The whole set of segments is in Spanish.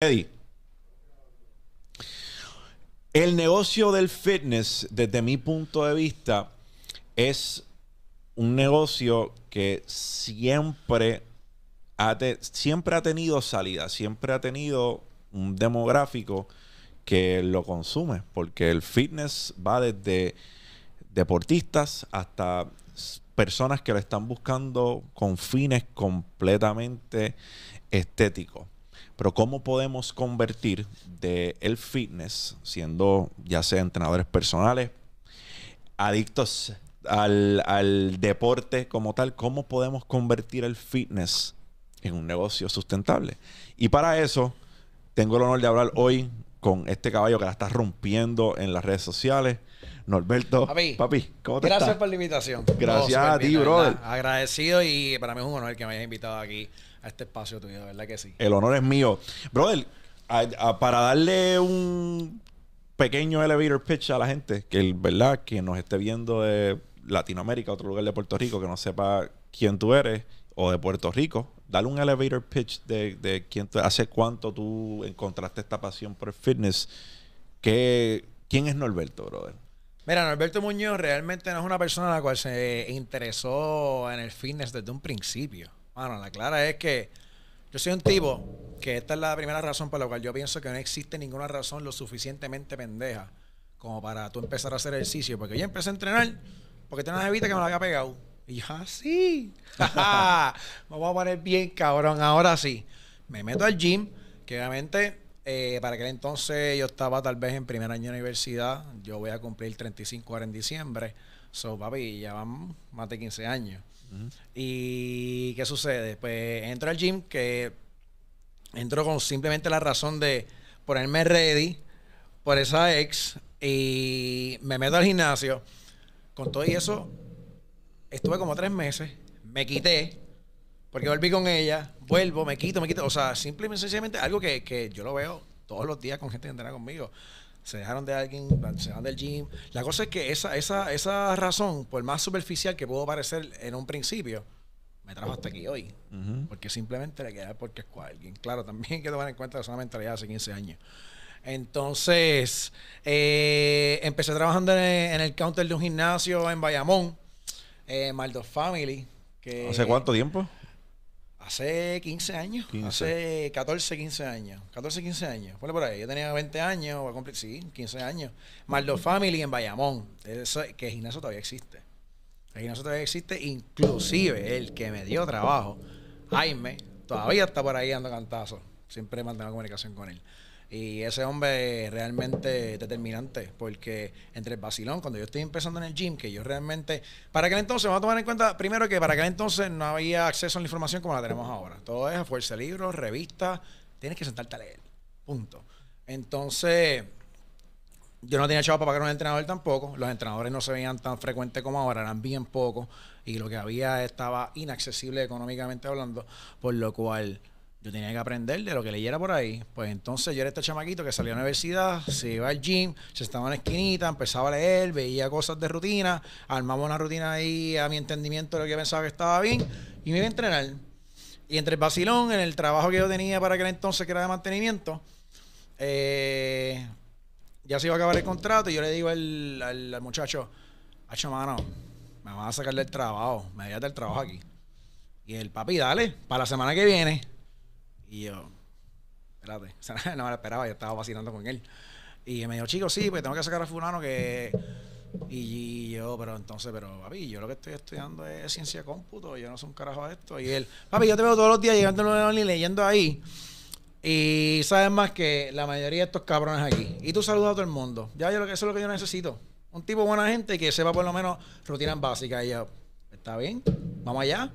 Eddie. El negocio del fitness, desde mi punto de vista, es un negocio que siempre ha, siempre ha tenido salida, siempre ha tenido un demográfico que lo consume, porque el fitness va desde deportistas hasta personas que lo están buscando con fines completamente estéticos. Pero ¿cómo podemos convertir de el fitness, siendo ya sea entrenadores personales, adictos al, al deporte como tal, cómo podemos convertir el fitness en un negocio sustentable? Y para eso, tengo el honor de hablar hoy con este caballo que la está rompiendo en las redes sociales, Norberto, papi, ¿cómo te Gracias por la invitación. Gracias a ti, brother. Agradecido y para mí es un honor que me hayas invitado aquí a este espacio tuyo, verdad que sí. El honor es mío. Brother, para darle un pequeño elevator pitch a la gente, que el, verdad, Que nos esté viendo de Latinoamérica, otro lugar de Puerto Rico, que no sepa quién tú eres, o de Puerto Rico, dale un elevator pitch de, quién tú, hace cuánto tú encontraste esta pasión por el fitness. ¿Quién es Norberto, brother? Mira, Norberto Muñoz realmente no es una persona a la cual se interesó en el fitness desde un principio. Bueno, la clara es que yo soy un tipo que esta es la primera razón por la cual yo pienso que no existe ninguna razón lo suficientemente pendeja como para tú empezar a hacer ejercicio. Porque yo empecé a entrenar porque tenía una que me la había pegado. Y yo, ah, me voy a poner bien, cabrón. Ahora sí. Me meto al gym, que obviamente eh, para aquel entonces yo estaba tal vez en primer año de universidad. Yo voy a cumplir 35 horas en diciembre. So, papi, ya van más de 15 años. ¿Y qué sucede? Pues entro al gym que entro con simplemente la razón de ponerme ready por esa ex y me meto al gimnasio. Con todo y eso, estuve como tres meses, me quité porque volví con ella, vuelvo, me quito, me quito. O sea, simplemente, sencillamente, algo que, yo lo veo todos los días con gente que entrena conmigo. Se dejaron de alguien, se van del gym. La cosa es que esa, esa, razón, por más superficial que pudo parecer en un principio, me trajo hasta aquí hoy. Porque simplemente le queda porque es alguien. Claro, también hay que tomar en cuenta que es una mentalidad hace 15 años. Entonces, eh, empecé trabajando en el, counter de un gimnasio en Bayamón, eh, Maldo Family. Que, ¿Hace cuánto tiempo? Hace 15 años. Hace 14, 15 años. 14, 15 años. Ponle por ahí. Yo tenía 20 años. sí, 15 años. maldo Family en Bayamón. que el gimnasio todavía existe. El gimnasio todavía existe. Inclusive el que me dio trabajo, Jaime, todavía está por ahí dando cantazos. Siempre mantengo comunicación con él. Y ese hombre realmente determinante, porque entre el vacilón, cuando yo estoy empezando en el gym, que yo realmente. Para aquel entonces, vamos a tomar en cuenta, primero que para aquel entonces no había acceso a la información como la tenemos ahora. Todo es a fuerza de libros, revistas, tienes que sentarte a leer. Punto. Entonces, yo no tenía chavo para pagar un entrenador tampoco. Los entrenadores no se veían tan frecuentes como ahora, eran bien pocos. Y lo que había estaba inaccesible económicamente hablando, por lo cual yo tenía que aprender de lo que leyera por ahí. Pues entonces yo era este chamaquito que salía a la universidad, se iba al gym, se estaba en la esquinita, empezaba a leer, veía cosas de rutina, armaba una rutina ahí a mi entendimiento de lo que pensaba que estaba bien y me iba a entrenar. Y entre el vacilón, en el trabajo que yo tenía para aquel entonces, que era de mantenimiento, eh, ya se iba a acabar el contrato y yo le digo al, al, muchacho, hacho mano, me van a sacar del trabajo, me voy a dar el trabajo aquí. Y el papi, dale, para la semana que viene. Y yo, espérate, no me lo esperaba, yo estaba vacilando con él. Y me dijo, chico, sí, pues tengo que sacar a fulano que... Y yo, pero entonces, pero papi, yo lo que estoy estudiando es ciencia de cómputo, yo no soy un carajo de esto. Y él, papi, yo te veo todos los días llegando y leyendo ahí. Y sabes más que la mayoría de estos cabrones aquí. Y tú saludas a todo el mundo. Ya, yo que eso es lo que yo necesito. Un tipo buena gente que sepa por lo menos rutinas básicas. Y yo, está bien, vamos allá.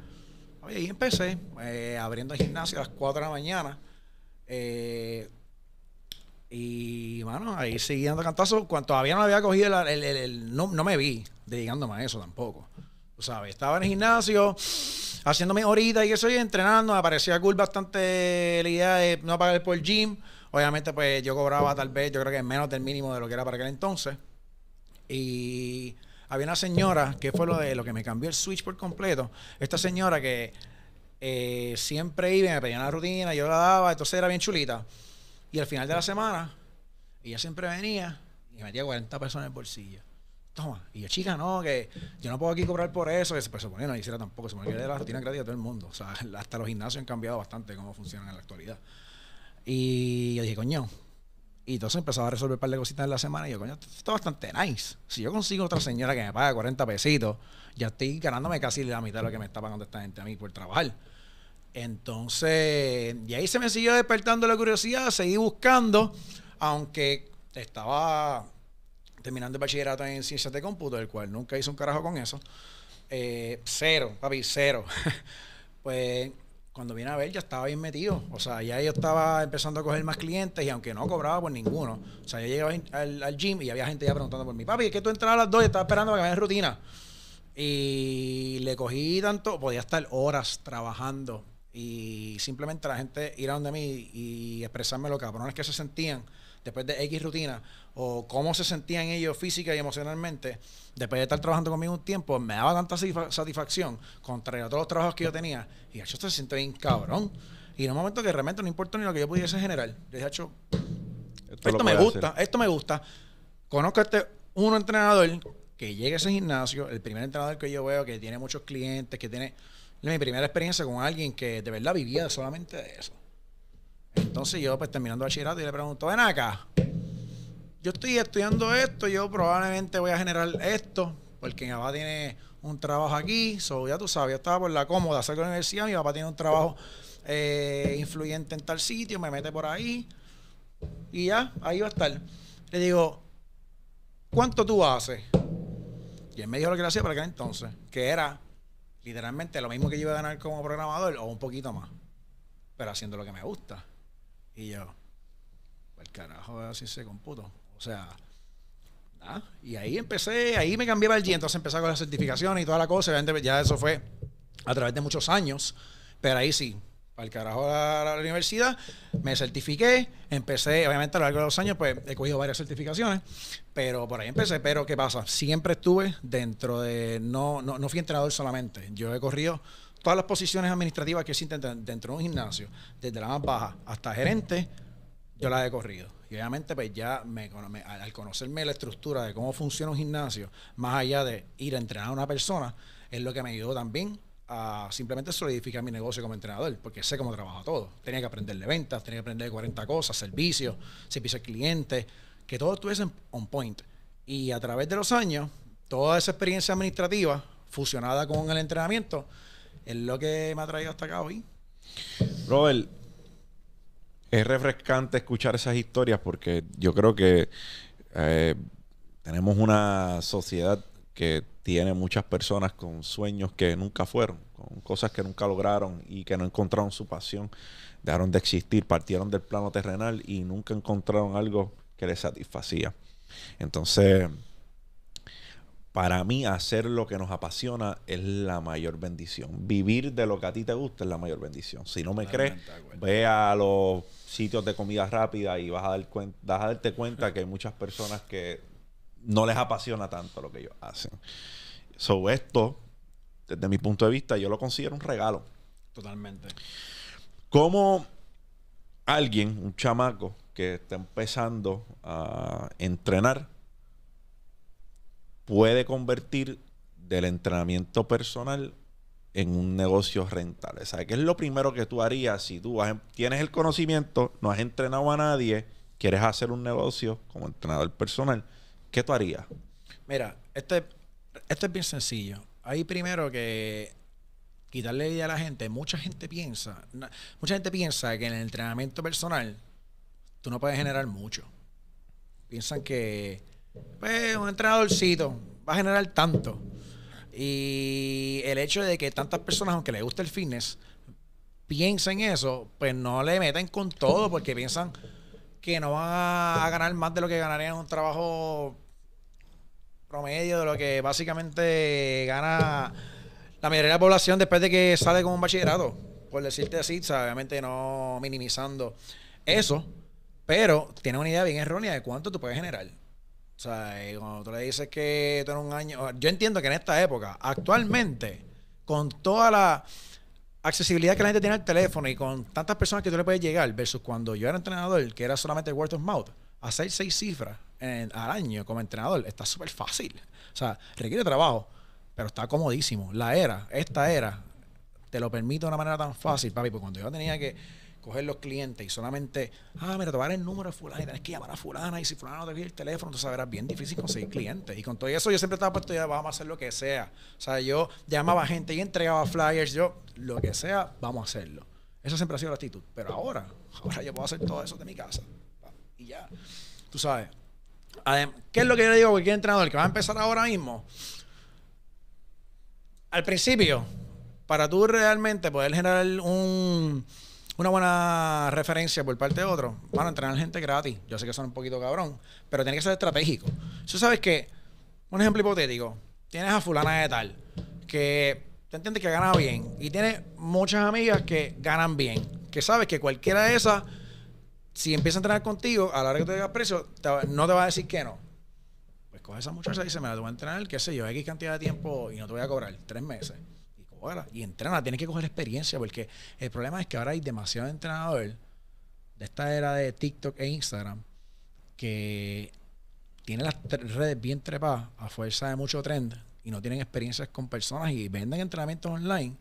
Oye, ahí empecé eh, abriendo el gimnasio a las 4 de la mañana. Eh, y, bueno, ahí siguiendo cantazo. Cuando todavía no había cogido el... no, me vi dedicándome a eso tampoco. O sabes, estaba en el gimnasio haciendo mis horitas y eso, y entrenando. Me parecía cool bastante la idea de no pagar por el gym. Obviamente, pues yo cobraba tal vez, yo creo que menos del mínimo de lo que era para aquel entonces. Y había una señora que fue lo de lo que me cambió el switch por completo. Esta señora que eh, siempre iba, me pedía una rutina, yo la daba, entonces era bien chulita. Y al final de la semana, ella siempre venía y me metía 40 personas en bolsillo. Toma, y yo, chica, no, que yo no puedo aquí cobrar por eso, que se supone pues, no hiciera tampoco, se me que la rutina gratis a todo el mundo. O sea, hasta los gimnasios han cambiado bastante cómo funcionan en la actualidad. Y yo dije, coño, y entonces empezaba a resolver un par de cositas en la semana. Y yo, coño, esto está bastante nice. Si yo consigo otra señora que me pague 40 pesitos, ya estoy ganándome casi la mitad de lo que me está pagando esta gente a mí por trabajar. Entonces, y ahí se me siguió despertando la curiosidad, seguí buscando, aunque estaba terminando el bachillerato en ciencias de cómputo, el cual nunca hice un carajo con eso. Eh, cero, papi, cero. pues cuando vine a ver, ya estaba bien metido. O sea, ya yo estaba empezando a coger más clientes y aunque no cobraba por ninguno. O sea, yo llegaba al, gym y había gente ya preguntando por mi papi, es que tú entrabas a las dos y estaba esperando para que me rutina. Y le cogí tanto, podía estar horas trabajando y simplemente la gente ir a donde mí y expresarme lo cabrones que se sentían después de X rutina, o cómo se sentían ellos física y emocionalmente, después de estar trabajando conmigo un tiempo, me daba tanta satisfacción contra todos los trabajos que yo tenía. Y hecho se siente bien cabrón. Y en un momento que realmente no importa ni lo que yo pudiese generar, yo de hecho, esto, me gusta, esto me gusta. Conozco este uno entrenador que llegue a ese gimnasio, el primer entrenador que yo veo que tiene muchos clientes, que tiene mi primera experiencia con alguien que de verdad vivía solamente de eso. Entonces yo, pues terminando el bachillerato, y le pregunto, ven acá, yo estoy estudiando esto, yo probablemente voy a generar esto, porque mi papá tiene un trabajo aquí, so, ya tú sabes, yo estaba por la cómoda, salgo de la universidad, mi papá tiene un trabajo eh, influyente en tal sitio, me mete por ahí, y ya, ahí va a estar. Le digo, ¿cuánto tú haces? Y él me dijo lo que le hacía para aquel entonces, que era literalmente lo mismo que yo iba a ganar como programador, o un poquito más, pero haciendo lo que me gusta. Y yo, el carajo, así se computo. O sea, Ah, y ahí empecé, ahí me cambiaba el G, entonces empecé con las certificaciones y toda la cosa. Ya eso fue a través de muchos años, pero ahí sí, para el carajo a la, la, universidad, me certifiqué, empecé, obviamente a lo largo de los años, pues he cogido varias certificaciones, pero por ahí empecé. Pero ¿qué pasa? Siempre estuve dentro de, no, no, no fui entrenador solamente, yo he corrido todas las posiciones administrativas que existen dentro de un gimnasio, desde la más baja hasta gerente, yo las he corrido. Y obviamente, pues ya me, al conocerme la estructura de cómo funciona un gimnasio, más allá de ir a entrenar a una persona, es lo que me ayudó también a simplemente solidificar mi negocio como entrenador, porque sé cómo trabaja todo. Tenía que aprender de ventas, tenía que aprender de 40 cosas, servicios, servicio al cliente, que todo estuviese on point. Y a través de los años, toda esa experiencia administrativa fusionada con el entrenamiento, es lo que me ha traído hasta acá hoy. Robert, es refrescante escuchar esas historias porque yo creo que eh, tenemos una sociedad que tiene muchas personas con sueños que nunca fueron, con cosas que nunca lograron y que no encontraron su pasión, dejaron de existir, partieron del plano terrenal y nunca encontraron algo que les satisfacía. Entonces, para mí hacer lo que nos apasiona es la mayor bendición. Vivir de lo que a ti te gusta es la mayor bendición. Si no me crees, ve a los sitios de comida rápida y vas a, darte cuenta que hay muchas personas que no les apasiona tanto lo que ellos hacen. Sobre esto, desde mi punto de vista, yo lo considero un regalo. Totalmente. Como alguien, un chamaco que está empezando a entrenar, puede convertir del entrenamiento personal en un negocio rentable. ¿Sabes qué es lo primero que tú harías si tú tienes el conocimiento, no has entrenado a nadie, quieres hacer un negocio como entrenador personal? ¿Qué tú harías? Mira, esto este es, bien sencillo. Ahí primero que quitarle idea a la gente, mucha gente piensa, mucha gente piensa que en el entrenamiento personal tú no puedes generar mucho. Piensan que pues, un entrenadorcito, va a generar tanto. Y el hecho de que tantas personas, aunque les guste el fitness, piensen eso, pues no le meten con todo porque piensan que no van a ganar más de lo que ganarían en un trabajo promedio, de lo que básicamente gana la mayoría de la población después de que sale con un bachillerato, por decirte así, obviamente no minimizando eso, pero tiene una idea bien errónea de cuánto tú puedes generar. O sea, y cuando tú le dices que tú eres un año. Yo entiendo que en esta época, actualmente, con toda la accesibilidad que la gente tiene al teléfono y con tantas personas que tú le puedes llegar, versus cuando yo era entrenador, que era solamente word of mouth, hacer seis cifras al año como entrenador está súper fácil. O sea, requiere trabajo, pero está comodísimo. La era, esta era, te lo permite de una manera tan fácil, papi, porque cuando yo tenía que coger los clientes y solamente, ah, mira, te va a dar el número de fulana y tienes que llamar a fulana y si fulana no te pide el teléfono, entonces verás bien difícil conseguir clientes. Y con todo eso yo siempre estaba puesto, ya vamos a hacer lo que sea. O sea, yo llamaba gente y entregaba flyers, yo, lo que sea, vamos a hacerlo. Esa siempre ha sido la actitud. Pero ahora, ahora yo puedo hacer todo eso de mi casa. Y ya, tú sabes. ¿Qué es lo que yo le digo a cualquier entrenador que va a empezar ahora mismo? Al principio, para tú realmente poder generar un una buena referencia por parte de otro. a entrenar gente gratis. Yo sé que son un poquito cabrón, pero tiene que ser estratégico. Tú sabes que, un ejemplo hipotético, tienes a fulana de tal, que te entiendes que gana bien, y tiene muchas amigas que ganan bien, que sabes que cualquiera de esas, si empieza a entrenar contigo, a la hora que te digas precio, no te va a decir que no. Pues coge a esa muchacha y dice, me la voy a entrenar, qué sé yo, X cantidad de tiempo y no te voy a cobrar, tres meses y entrena, tienes que coger experiencia, porque el problema es que ahora hay demasiados entrenadores de esta era de TikTok e Instagram que tienen las redes bien trepadas a fuerza de mucho trend y no tienen experiencias con personas y venden entrenamientos online,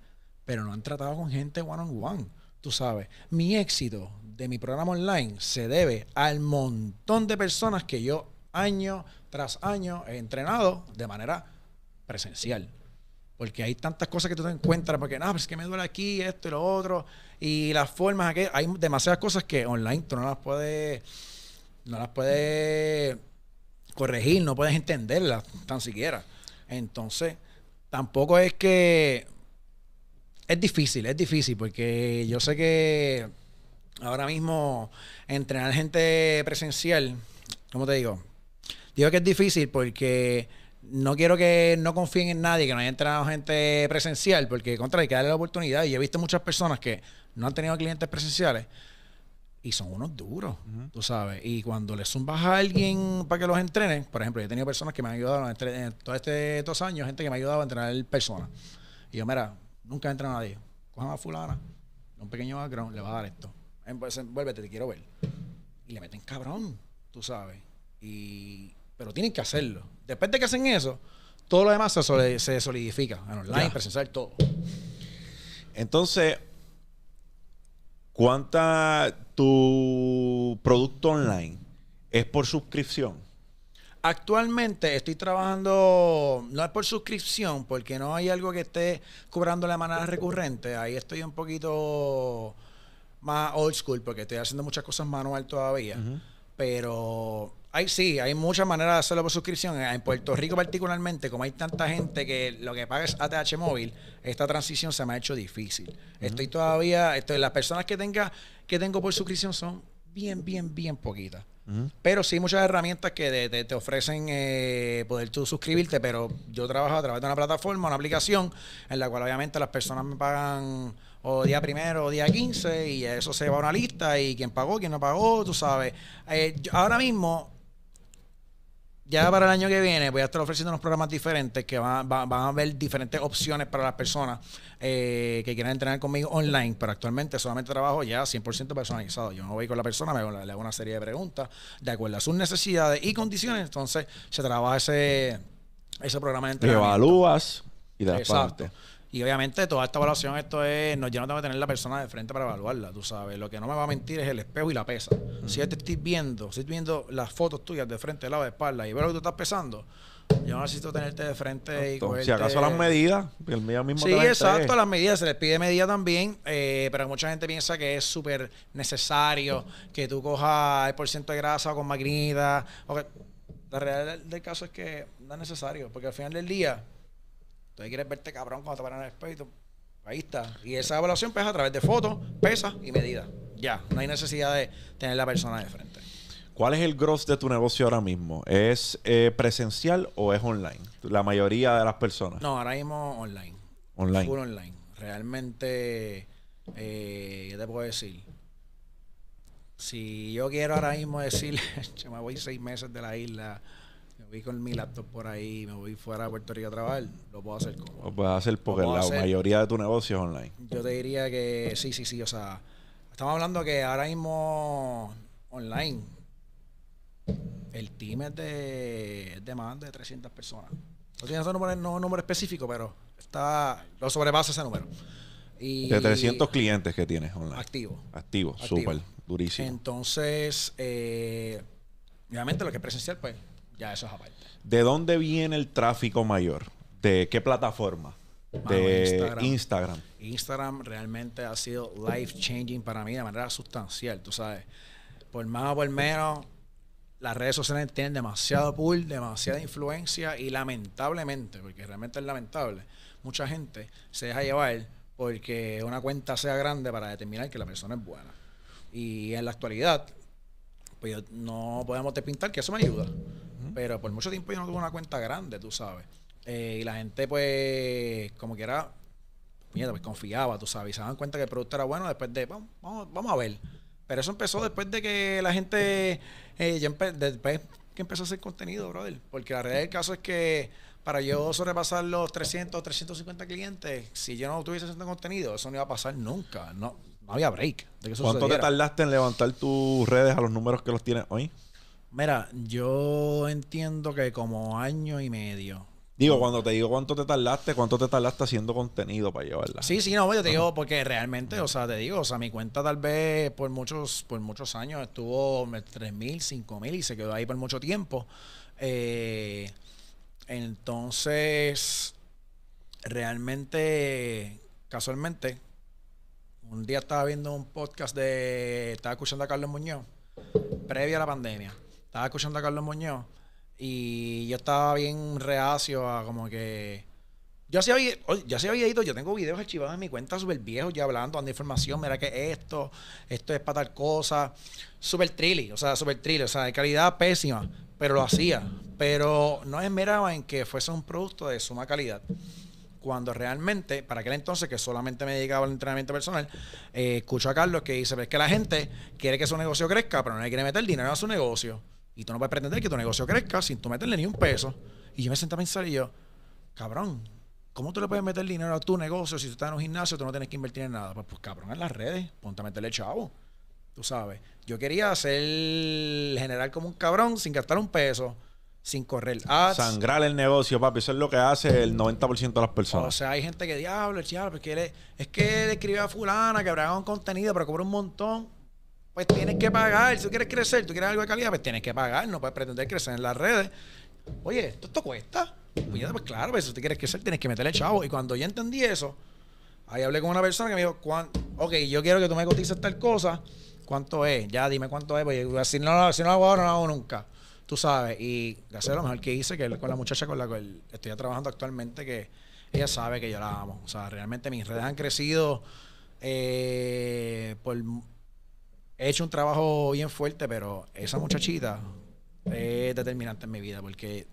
pero no han tratado con gente one on one. Tú sabes, mi éxito de mi programa online se debe al montón de personas que yo año tras año he entrenado de manera presencial. Porque hay tantas cosas que tú te encuentras, porque, no, pues, es que me duele aquí, esto y lo otro, y las formas, aquí, hay demasiadas cosas que online tú no las puedes, no las puedes corregir, no puedes entenderlas tan siquiera. Entonces, tampoco es que es difícil, es difícil, porque yo sé que ahora mismo entrenar gente presencial, ¿cómo te digo? Digo que es difícil porque no quiero que no confíen en nadie, que no haya entrenado gente presencial, porque contra hay que darle la oportunidad. Y he visto muchas personas que no han tenido clientes presenciales y son unos duros, tú sabes. Y cuando le zumbas a alguien para que los entrenen, por ejemplo, yo he tenido personas que me han ayudado en, todos este, estos años, gente que me ha ayudado a entrenar personas. Y yo, mira, nunca entra nadie. Cojan a fulana, un pequeño background, le va a dar esto. vuélvete, te quiero ver. Y le meten cabrón, tú sabes. Y, pero tienen que hacerlo. Después de que hacen eso, todo lo demás se, solidifica en online, presencial, todo. Entonces, ¿cuánta tu producto online es por suscripción? Actualmente estoy trabajando, no es por suscripción, porque no hay algo que esté cobrando de manera recurrente. Ahí estoy un poquito más old school, porque estoy haciendo muchas cosas manual todavía. Pero sí, hay muchas maneras de hacerlo por suscripción. En Puerto Rico particularmente, como hay tanta gente que lo que paga es ATH móvil, esta transición se me ha hecho difícil. Estoy todavía, las personas que tenga, que tengo por suscripción son bien, bien, bien poquitas. Pero sí, muchas herramientas que te ofrecen eh, poder tú suscribirte, pero yo trabajo a través de una plataforma, una aplicación, en la cual obviamente las personas me pagan o día primero o día 15 y eso se va a una lista y quién pagó, quién no pagó, tú sabes. Eh, ahora mismo ya para el año que viene voy a estar ofreciendo unos programas diferentes que van, van, a ver diferentes opciones para las personas eh, que quieran entrenar conmigo online, pero actualmente solamente trabajo ya 100% personalizado. Yo no voy con la persona, me, le hago una serie de preguntas de acuerdo a sus necesidades y condiciones, entonces se trabaja ese, ese programa de entrenamiento. Te Evalúas y te Exacto. Y obviamente toda esta evaluación, esto es, no, yo no tengo que tener la persona de frente para evaluarla, tú sabes. Lo que no me va a mentir es el espejo y la pesa. Si ya te estoy viendo, si estoy viendo las fotos tuyas de frente, de lado, de espalda, y veo lo que tú estás pesando, yo no necesito tenerte de frente y Si acaso las medidas, el mío mismo Sí, exacto, las medidas, se les pide medida también, eh, pero mucha gente piensa que es súper necesario que tú cojas el por ciento de grasa con maquinita. La realidad del caso es que no es necesario, porque al final del día entonces quieres verte cabrón cuando te paran el espíritu. Ahí está. Y esa evaluación pesa a través de fotos, pesa y medida Ya, no hay necesidad de tener la persona de frente. ¿Cuál es el gross de tu negocio ahora mismo? ¿Es eh, presencial o es online? La mayoría de las personas. No, ahora mismo online. Online. Full online. Realmente, eh, te puedo decir? Si yo quiero ahora mismo decir, me voy seis meses de la isla Voy con mi laptop por ahí y me voy fuera a Puerto Rico a trabajar, lo puedo hacer como. Lo puedes hacer porque la mayoría de tu negocio online. Yo te diría que sí, sí, sí. O sea, estamos hablando que ahora mismo online el team es de, demanda más de 300 personas. No es un número específico, pero está lo sobrepasa ese número. Y de 300 clientes que tienes online. Activo. Activo, súper, durísimo. Entonces, eh, obviamente lo que es presencial, pues ya, eso es aparte. ¿De dónde viene el tráfico mayor? ¿De qué plataforma? de Instagram. Instagram. realmente ha sido life changing para mí de manera sustancial, tú sabes. Por más o por menos, las redes sociales tienen demasiado pool, demasiada influencia y lamentablemente, porque realmente es lamentable, mucha gente se deja llevar porque una cuenta sea grande para determinar que la persona es buena. Y en la actualidad, pues no podemos despintar que eso me ayuda. Pero por mucho tiempo yo no tuve una cuenta grande, tú sabes. Eh, y la gente, pues, como que era, mierda, pues confiaba, tú sabes. Y se daban cuenta que el producto era bueno después de, vamos, vamos, a ver. Pero eso empezó después de que la gente, eh, ya después que empezó a hacer contenido, brother. Porque la realidad del caso es que para yo sobrepasar los 300, 350 clientes, si yo no tuviese haciendo contenido, eso no iba a pasar nunca. No, no había break. De ¿Cuánto te tardaste en levantar tus redes a los números que los tienes hoy? Mira, yo entiendo que como año y medio. Digo, cuando te digo cuánto te tardaste, cuánto te tardaste haciendo contenido para llevarla. Sí, sí, no, yo te digo, porque realmente, o sea, te digo, o sea, mi cuenta tal vez por muchos, por muchos años estuvo 3.000, 5.000 y se quedó ahí por mucho tiempo. Eh, entonces, realmente, casualmente, un día estaba viendo un podcast de, estaba escuchando a Carlos Muñoz, previo a la pandemia estaba escuchando a Carlos Muñoz y yo estaba bien reacio a como que... Yo hacía, yo videitos, yo tengo videos archivados en mi cuenta súper viejos, ya hablando, dando información, mira que esto, esto es para tal cosa. Súper trilly, o sea, súper trilly, o sea, de calidad pésima, pero lo hacía. Pero no esperaba en que fuese un producto de suma calidad. Cuando realmente, para aquel entonces que solamente me dedicaba al entrenamiento personal, eh, escucho a Carlos que dice, es que la gente quiere que su negocio crezca, pero no le quiere meter dinero a su negocio. Y tú no puedes pretender que tu negocio crezca sin tú meterle ni un peso. Y yo me sentaba a pensar yo, cabrón, ¿cómo tú le puedes meter dinero a tu negocio si tú estás en un gimnasio tú no tienes que invertir en nada? Pues, pues cabrón, en las redes, ponte a meterle chavo. Tú sabes, yo quería hacer general como un cabrón sin gastar un peso, sin correr ads. Sangrar el negocio, papi, eso es lo que hace el 90% de las personas. O sea, hay gente que diablo, chaval porque es, que le escribe a fulana que habrá un contenido, pero cobra un montón pues tienes que pagar. Si tú quieres crecer, tú quieres algo de calidad, pues tienes que pagar. No puedes pretender crecer en las redes. Oye, esto, cuesta. Pues, pues claro, pues si tú quieres crecer, tienes que meterle chavo. Y cuando yo entendí eso, ahí hablé con una persona que me dijo, ok, yo quiero que tú me cotices tal cosa. ¿Cuánto es? Ya dime cuánto es. Porque si, no, si no lo hago ahora, no lo hago nunca. Tú sabes. Y a lo mejor que hice, que con la muchacha con la cual estoy trabajando actualmente, que ella sabe que yo la amo. O sea, realmente mis redes han crecido eh, por he hecho un trabajo bien fuerte, pero esa muchachita es determinante en mi vida porque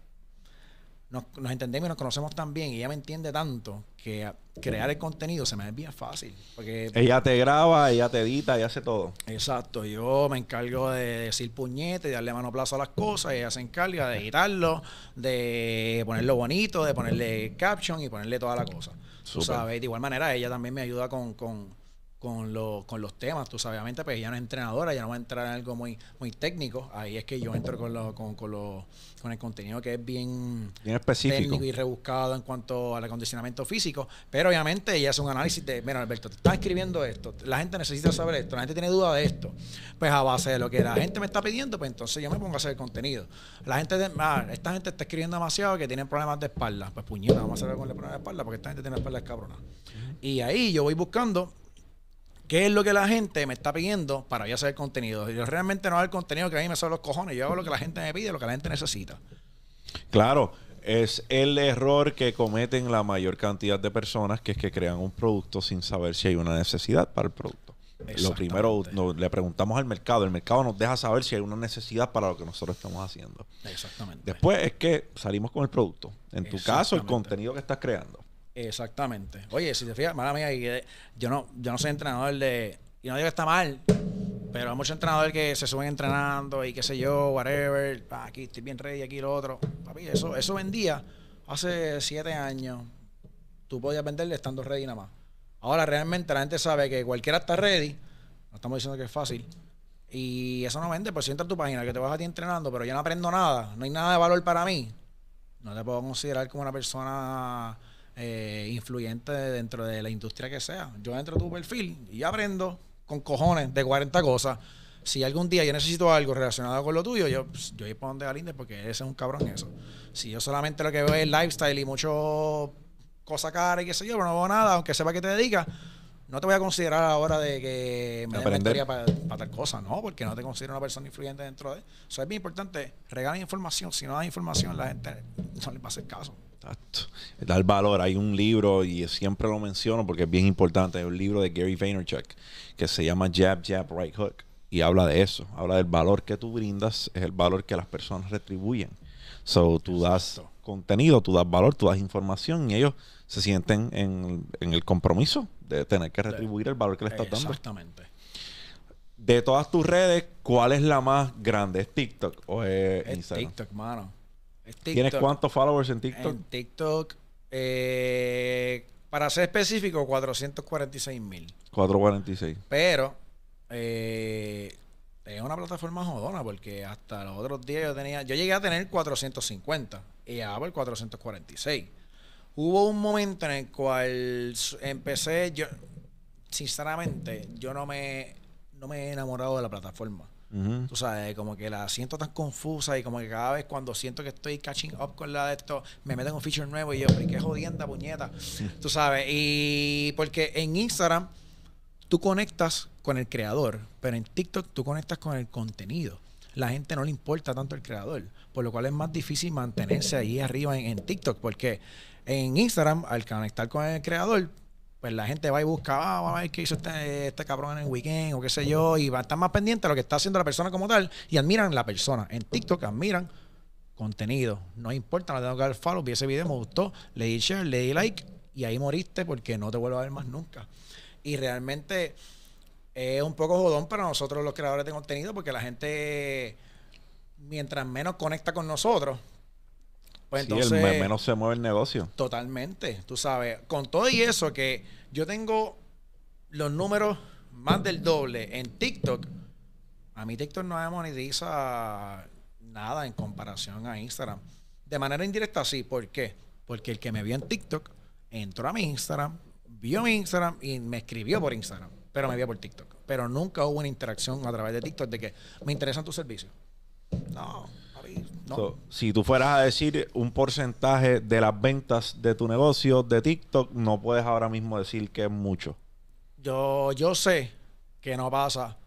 nos, entendemos y nos conocemos tan bien y ella me entiende tanto que crear el contenido se me es bien fácil. Porque ella te graba, ella te edita, ella hace todo. Exacto, yo me encargo de decir puñete, de darle mano plazo a las cosas, ella se encarga de editarlo, de ponerlo bonito, de ponerle caption y ponerle toda la cosa. sabes, de igual manera ella también me ayuda con con, con los temas. Tú sabes, obviamente, pues ella no es entrenadora, ya no va a entrar en algo muy, muy técnico. Ahí es que yo entro con, lo, con, con, con el contenido que es bien, bien específico. y rebuscado en cuanto al acondicionamiento físico. Pero obviamente ella hace un análisis de, mira, Alberto, te estás escribiendo esto, la gente necesita saber esto, la gente tiene duda de esto. Pues a base de lo que la gente me está pidiendo, pues entonces yo me pongo a hacer el contenido. La gente, de, ah, esta gente está escribiendo demasiado que tienen problemas de espalda. Pues puñeta, vamos a hacer con el problema de espalda porque esta gente tiene espalda cabrona. Y ahí yo voy buscando ¿Qué es lo que la gente me está pidiendo para yo hacer contenido? Yo realmente no hago el contenido que a mí me son los cojones. Yo hago lo que la gente me pide, lo que la gente necesita. Claro, es el error que cometen la mayor cantidad de personas, que es que crean un producto sin saber si hay una necesidad para el producto. Lo primero, le preguntamos al mercado. El mercado nos deja saber si hay una necesidad para lo que nosotros estamos haciendo. Exactamente. Después es que salimos con el producto. En tu caso, el contenido que estás creando. Exactamente. Oye, si te fijas, mala mía, eh, yo no, yo no soy entrenador de. Y no digo que está mal, pero hay muchos entrenadores que se suben entrenando y qué sé yo, whatever. Ah, aquí estoy bien ready, aquí lo otro. Papi, eso, eso vendía hace siete años. Tú podías venderle estando ready nada más. Ahora realmente la gente sabe que cualquiera está ready. No estamos diciendo que es fácil. Y eso no vende, por pues si entra a tu página, que te vas a ti entrenando, pero yo no aprendo nada, no hay nada de valor para mí. No te puedo considerar como una persona eh, influyente dentro de la industria que sea. Yo entro a tu perfil y aprendo con cojones de 40 cosas. Si algún día yo necesito algo relacionado con lo tuyo, yo, pues, yo voy a donde Galinde porque ese es un cabrón eso. Si yo solamente lo que veo es lifestyle y mucho cosa cara y qué sé yo, pero no veo nada, aunque sepa que te dedicas, no te voy a considerar ahora de que me den para tal cosa, ¿no? Porque no te considero una persona influyente dentro de... Eso es muy importante. regalan información. Si no das información, la gente no le va a hacer caso. Exacto dar valor. Hay un libro, y siempre lo menciono porque es bien importante, Es un libro de Gary Vaynerchuk que se llama Jab, Jab, Right Hook. Y habla de eso, habla del valor que tú brindas, es el valor que las personas retribuyen. So, tú das contenido, tú das valor, tú das información y ellos se sienten en, el compromiso de tener que retribuir el valor que le estás dando. Exactamente. De todas tus redes, ¿cuál es la más grande? ¿Es TikTok o es, es Instagram? TikTok, mano. ¿Tienes cuántos followers en TikTok? En TikTok, eh, para ser específico, 446 mil. 446. Pero eh, es una plataforma jodona porque hasta los otros días yo tenía, yo llegué a tener 450 y ahora el 446. Hubo un momento en el cual empecé, yo, sinceramente, yo no me, no me he enamorado de la plataforma. Tú sabes, como que la siento tan confusa y como que cada vez cuando siento que estoy catching up con la de esto, me meten un feature nuevo y yo, pero qué jodienda, puñeta. Tú sabes, y porque en Instagram tú conectas con el creador, pero en TikTok tú conectas con el contenido. La gente no le importa tanto el creador, por lo cual es más difícil mantenerse ahí arriba en, en TikTok, porque en Instagram, al conectar con el creador, pues la gente va y busca, va ah, vamos a ver qué hizo este, este cabrón en el weekend o qué sé yo, y va a estar más pendiente a lo que está haciendo la persona como tal y admiran la persona. En TikTok admiran contenido, no importa, no tengo que dar follow, vi ese video, me gustó, le di share, le di like y ahí moriste porque no te vuelvo a ver más nunca. Y realmente es un poco jodón para nosotros los creadores de contenido porque la gente, mientras menos conecta con nosotros, pues el menos se mueve el negocio. Totalmente, tú sabes. Con todo y eso que yo tengo los números más del doble en TikTok, a mí TikTok no me monetiza nada en comparación a Instagram. De manera indirecta sí, ¿por qué? Porque el que me vio en TikTok entró a mi Instagram, vio mi Instagram y me escribió por Instagram, pero me vio por TikTok. Pero nunca hubo una interacción a través de TikTok de que me interesan tus servicios. No, si tú fueras a decir un porcentaje de las ventas de tu negocio de TikTok, no puedes ahora mismo decir que es mucho. Yo, yo sé que no pasa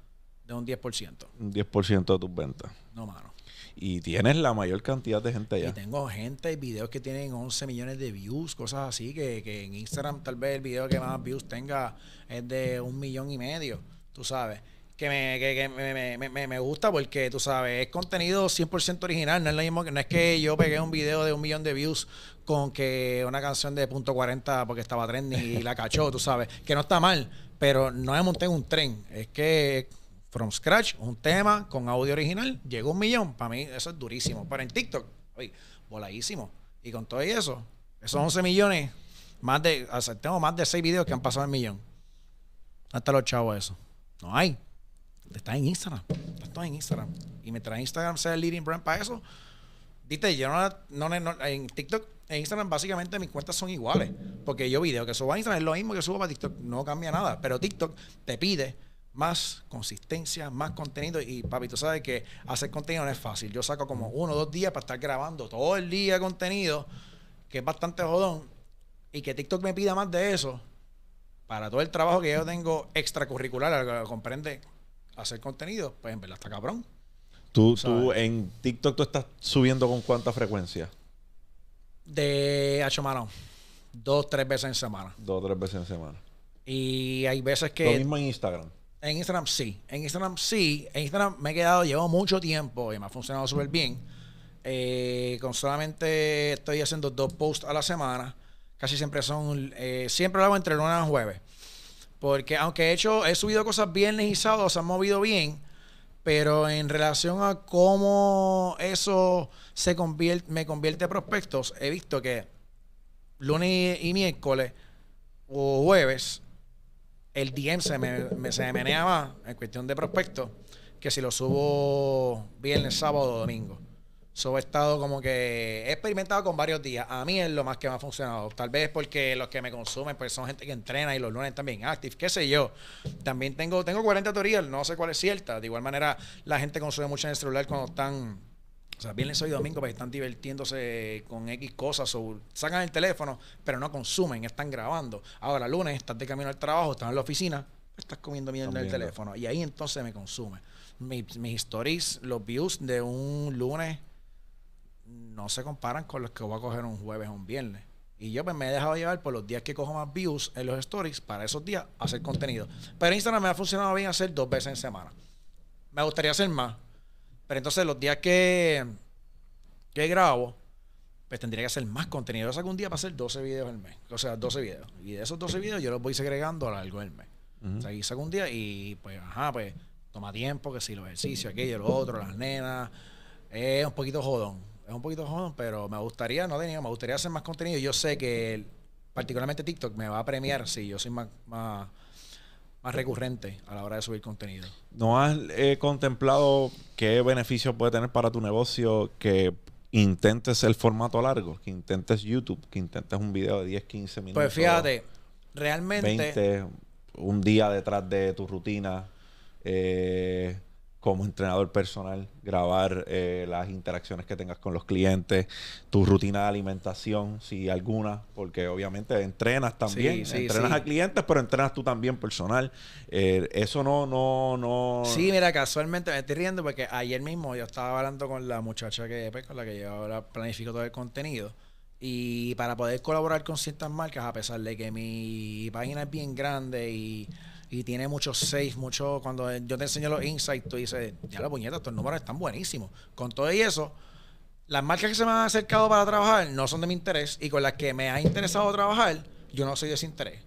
de un 10%. Un 10% de tus ventas. No, mano. Y tienes la mayor cantidad de gente allá. Y tengo gente, y videos que tienen 11 millones de views, cosas así, que, que en Instagram tal vez el video que más views tenga es de un millón y medio, tú sabes que, me, que, me, me, me, gusta porque, tú sabes, es contenido 100% original. No es lo mismo, no es que yo pegué un video de un millón de views con que una canción de punto .40 porque estaba trending y la cachó, tú sabes. Que no está mal, pero no me monté en un tren. Es que from scratch, un tema con audio original, llegó un millón. Para mí eso es durísimo. Pero en TikTok, oye, voladísimo. Y con todo eso, esos 11 millones, más de, tengo más de 6 videos que han pasado el millón. Hasta los chavos eso. No hay está en Instagram. Está en Instagram. Y mientras Instagram sea el leading brand para eso, viste, yo no, en TikTok, en Instagram básicamente mis cuentas son iguales. Porque yo video que subo a Instagram es lo mismo que subo para TikTok. No cambia nada. Pero TikTok te pide más consistencia, más contenido. Y papi, tú sabes que hacer contenido no es fácil. Yo saco como uno o dos días para estar grabando todo el día contenido, que es bastante jodón. Y que TikTok me pida más de eso, para todo el trabajo que yo tengo extracurricular, comprende hacer contenido, pues en verdad está cabrón. ¿Tú, tú en TikTok tú estás subiendo con cuánta frecuencia? De H mano. Dos, tres veces en semana. Dos, tres veces en semana. Y hay veces que. Lo mismo en Instagram. En Instagram sí. En Instagram sí. En Instagram me he quedado, llevo mucho tiempo y me ha funcionado súper bien. Eh, con solamente estoy haciendo dos posts a la semana. Casi siempre son. Eh, siempre lo hago entre lunes y jueves. Porque aunque he hecho, he subido cosas viernes y sábado, se han movido bien. Pero en relación a cómo eso se convierte, me convierte prospectos, he visto que lunes y, miércoles o jueves, el DM se me, me, se menea más en cuestión de prospectos que si lo subo viernes, sábado o domingo. So, he estado como que he experimentado con varios días. A mí es lo más que me ha funcionado. Tal vez porque los que me consumen pues son gente que entrena y los lunes también active, qué sé yo. También tengo, tengo 40 teorías, no sé cuál es cierta. De igual manera, la gente consume mucho en el celular cuando están, o sea, viernes, hoy domingo, porque están divirtiéndose con X cosas o sacan el teléfono, pero no consumen, están grabando. Ahora, lunes, estás de camino al trabajo, estás en la oficina, estás comiendo miedo en el teléfono. Y ahí entonces me consume. Mis, mis stories, los views de un lunes no se comparan con los que voy a coger un jueves o un viernes. Y yo pues, me he dejado llevar por los días que cojo más views en los stories para esos días hacer contenido. Pero Instagram me ha funcionado bien hacer dos veces en semana. Me gustaría hacer más. Pero entonces los días que, que grabo, pues tendría que hacer más contenido. Yo saco un día para hacer 12 videos al mes. O sea, 12 videos. Y de esos 12 videos yo los voy segregando a lo largo del mes. un día y pues, ajá, pues toma tiempo, que si los ejercicios, aquello, lo otro, las nenas. Es un poquito jodón es un poquito joven, pero me gustaría, no tenía, me gustaría hacer más contenido. Yo sé que particularmente TikTok me va a premiar si yo soy más, más, recurrente a la hora de subir contenido. ¿No has eh, contemplado qué beneficios puede tener para tu negocio que intentes el formato largo, que intentes YouTube, que intentes un video de 10, 15 pues minutos? Pues fíjate, realmente... un día detrás de tu rutina. Eh, como entrenador personal, grabar eh, las interacciones que tengas con los clientes, tu rutina de alimentación, si alguna, porque obviamente entrenas también, entrenas a clientes, pero entrenas tú también personal. Eh, eso no, no, no. Sí, mira, casualmente me estoy riendo porque ayer mismo yo estaba hablando con la muchacha que pues, con la que yo ahora planifico todo el contenido. Y para poder colaborar con ciertas marcas, a pesar de que mi página es bien grande y y tiene muchos safe, mucho cuando yo te enseño los insights, tú dices, ya la puñeta, tus números están buenísimos. Con todo y eso, las marcas que se me han acercado para trabajar no son de mi interés y con las que me ha interesado trabajar, yo no soy de ese interés.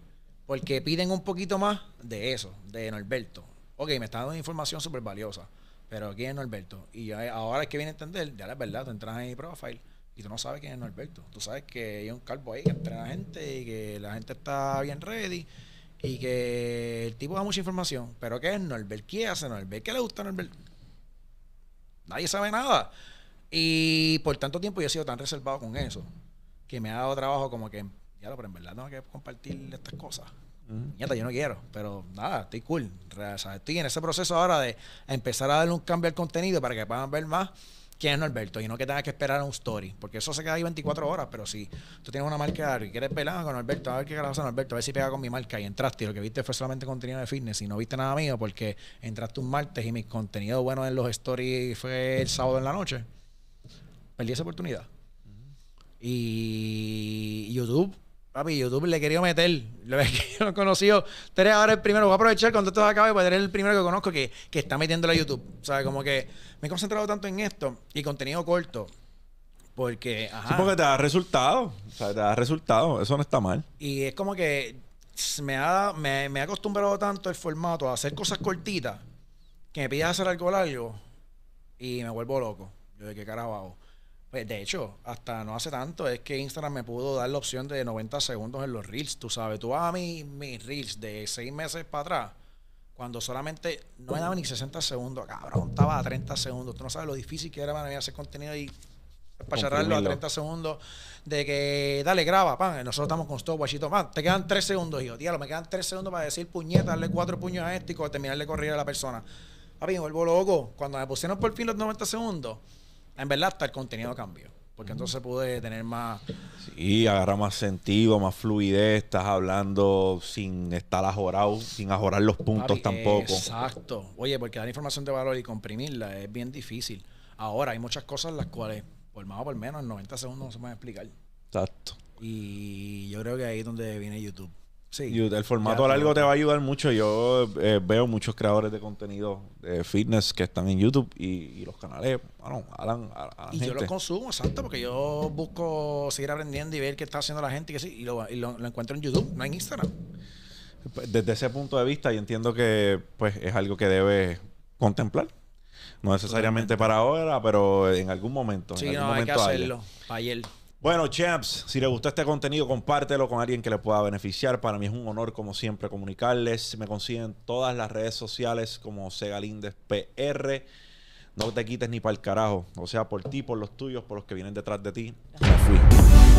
Porque piden un poquito más de eso, de Norberto. Ok, me está dando información súper valiosa, pero ¿quién es Norberto? Y ahora es que viene a entender, ya la verdad, tú entras en mi profile y tú no sabes quién es Norberto. Tú sabes que hay un calvo ahí que la gente y que la gente está bien ready y que el tipo da mucha información. Pero ¿qué es Norbert? ¿Qué hace Norbert? ¿Qué le gusta a Norbert? Nadie sabe nada. Y por tanto tiempo yo he sido tan reservado con eso que me ha dado trabajo como que, ya lo, pero en verdad no hay que compartir estas cosas. Uh yo no quiero, pero nada, estoy cool. estoy en ese proceso ahora de empezar a darle un cambio al contenido para que puedan ver más quién es Norberto y no que tengas que esperar a un story, porque eso se queda ahí 24 horas, pero si tú tienes una marca y quieres pelar con Norberto, a ver qué a Norberto, a ver si pega con mi marca y entraste y lo que viste fue solamente contenido de fitness y no viste nada mío porque entraste un martes y mi contenido bueno en los stories fue el sábado en la noche, perdí esa oportunidad. Y YouTube Papi, YouTube le quería meter. Lo que he conocido. Tú eres ahora el primero. Voy a aprovechar cuando esto acabe para tener el primero que conozco que, que está metiendo la YouTube. O sea, como que me he concentrado tanto en esto y contenido corto. Porque, ajá. porque te da resultado. O sea, te da resultado. Eso no está mal. Y es como que me ha, me, acostumbrado tanto el formato a hacer cosas cortitas que me pidas hacer algo largo y me vuelvo loco. Yo de qué carajo pues, de hecho, hasta no hace tanto es que Instagram me pudo dar la opción de 90 segundos en los reels, tú sabes. Tú a mí, mis reels de seis meses para atrás, cuando solamente no me daban ni 60 segundos, cabrón, estaba a 30 segundos. Tú no sabes lo difícil que era para mí hacer contenido y para a 30 segundos de que dale, graba, pan, nosotros estamos con stop, guachitos. pan te quedan 3 segundos, yo, lo me quedan 3 segundos para decir puñeta, darle cuatro puños a este y terminarle corriendo a la persona. Papi, me vuelvo loco. Cuando me pusieron por fin los 90 segundos, en verdad, hasta el contenido cambió. Porque entonces pude tener más. Sí, agarrar más sentido, más fluidez. Estás hablando sin estar ajorado, sin ajorar los puntos tampoco. Exacto. Oye, porque dar información de valor y comprimirla es bien difícil. Ahora, hay muchas cosas las cuales, por más o por menos, en 90 segundos no se pueden explicar. Exacto. Y yo creo que ahí es donde viene YouTube. Y el formato a largo te va a ayudar mucho. Yo eh, veo muchos creadores de contenido de fitness que están en YouTube y, los canales, bueno, hablan a, Y yo los consumo, exacto, porque yo busco seguir aprendiendo y ver qué está haciendo la gente y, que sí, y, lo, encuentro en YouTube, no en Instagram. Pues, desde ese punto de vista, yo entiendo que pues es algo que debes contemplar. No necesariamente para ahora, pero en algún momento. Sí, en algún momento hay que hacerlo. Ayer. Bueno, champs, si les gustó este contenido, compártelo con alguien que le pueda beneficiar. Para mí es un honor, como siempre, comunicarles. Me consiguen todas las redes sociales como segalindespr. No te quites ni para el carajo. O sea, por ti, por los tuyos, por los que vienen detrás de ti. Me fui.